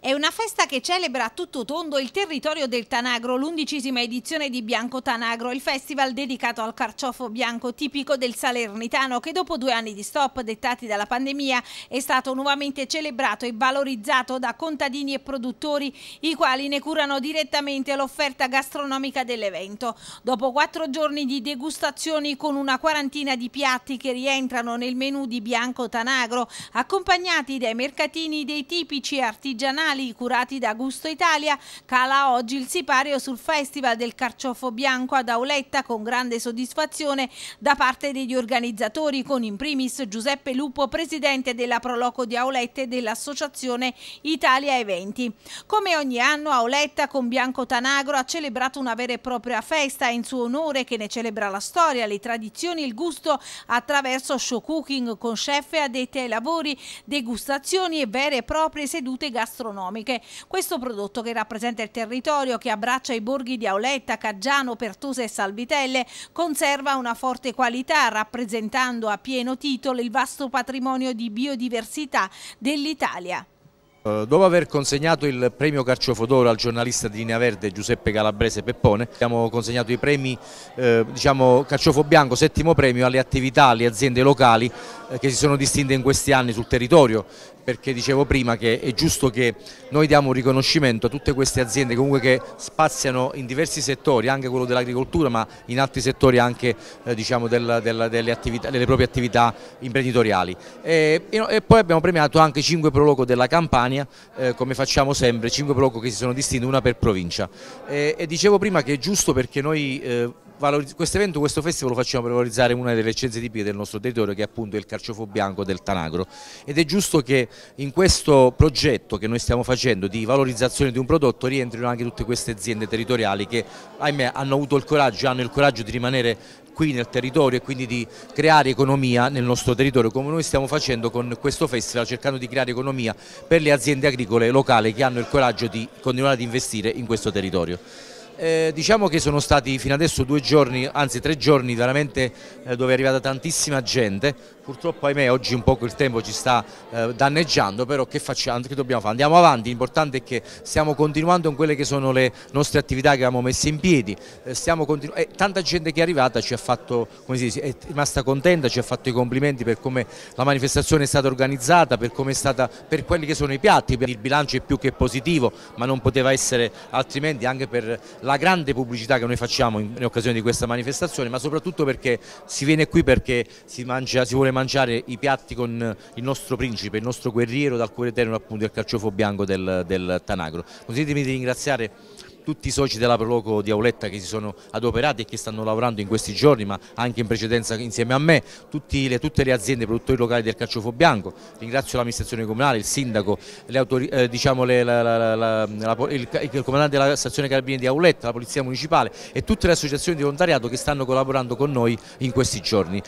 È una festa che celebra a tutto tondo il territorio del Tanagro, l'undicesima edizione di Bianco Tanagro, il festival dedicato al carciofo bianco tipico del Salernitano che dopo due anni di stop dettati dalla pandemia è stato nuovamente celebrato e valorizzato da contadini e produttori i quali ne curano direttamente l'offerta gastronomica dell'evento. Dopo quattro giorni di degustazioni con una quarantina di piatti che rientrano nel menù di Bianco Tanagro, accompagnati dai mercatini dei tipici artigianali artigianali curati da Gusto Italia, cala oggi il sipario sul Festival del Carciofo Bianco ad Auletta con grande soddisfazione da parte degli organizzatori con in primis Giuseppe Lupo, presidente della Proloco di Auletta e dell'associazione Italia Eventi. Come ogni anno Auletta con Bianco Tanagro ha celebrato una vera e propria festa in suo onore che ne celebra la storia, le tradizioni, il gusto attraverso show cooking con chef e addetti ai lavori, degustazioni e vere e proprie sedute gastronomiche economiche. Questo prodotto che rappresenta il territorio che abbraccia i borghi di Auletta, Caggiano, Pertusa e Salvitelle conserva una forte qualità rappresentando a pieno titolo il vasto patrimonio di biodiversità dell'Italia. Eh, dopo aver consegnato il premio Carciofo d'Oro al giornalista di Linea Verde Giuseppe Calabrese Peppone, abbiamo consegnato i premi eh, diciamo, Carciofo Bianco, settimo premio, alle attività, alle aziende locali eh, che si sono distinte in questi anni sul territorio perché dicevo prima che è giusto che noi diamo un riconoscimento a tutte queste aziende comunque che spaziano in diversi settori, anche quello dell'agricoltura ma in altri settori anche eh, diciamo, del, del, delle, attività, delle, proprie attività imprenditoriali. E, e, poi abbiamo premiato anche 5 prologo della Campania, eh, come facciamo sempre, 5 prologo che si sono distinte, una per provincia. E, e dicevo prima che è giusto perché noi... Eh, questo evento, questo festival lo facciamo per valorizzare una delle eccellenze tipiche del nostro territorio che è appunto il carciofo bianco del Tanagro ed è giusto che in questo progetto che noi stiamo facendo di valorizzazione di un prodotto rientrino anche tutte queste aziende territoriali che ahimè hanno avuto il coraggio, hanno il coraggio di rimanere qui nel territorio e quindi di creare economia nel nostro territorio come noi stiamo facendo con questo festival cercando di creare economia per le aziende agricole locali che hanno il coraggio di continuare ad investire in questo territorio. Eh, diciamo che sono stati fino adesso due giorni, anzi tre giorni veramente eh, dove è arrivata tantissima gente, purtroppo ahimè oggi un po' il tempo ci sta eh, danneggiando, però che facciamo, che dobbiamo fare? Andiamo avanti, l'importante è che stiamo continuando con quelle che sono le nostre attività che abbiamo messo in piedi, eh, eh, tanta gente che è arrivata ci ha fatto, come si dice, è rimasta contenta, ci ha fatto i complimenti per come la manifestazione è stata organizzata, per, come è stata, per quelli che sono i piatti, il bilancio è più che positivo, ma non poteva essere altrimenti anche per la la grande pubblicità che noi facciamo in, in, occasione di questa manifestazione, ma soprattutto perché si viene qui perché si, mangia, si vuole mangiare i piatti con il nostro principe, il nostro guerriero dal cuore eterno appunto il carciofo bianco del, del Tanagro. Consentitemi di ringraziare tutti i soci della Proloco di Auletta che si sono adoperati e che stanno lavorando in questi giorni ma anche in precedenza insieme a me, le, tutte le aziende produttori locali del carciofo bianco, ringrazio l'amministrazione comunale, il sindaco, eh, diciamo le, la, la, la, il, il, comandante della stazione carabinieri di Auletta, la polizia municipale e tutte le associazioni di volontariato che stanno collaborando con noi in questi giorni.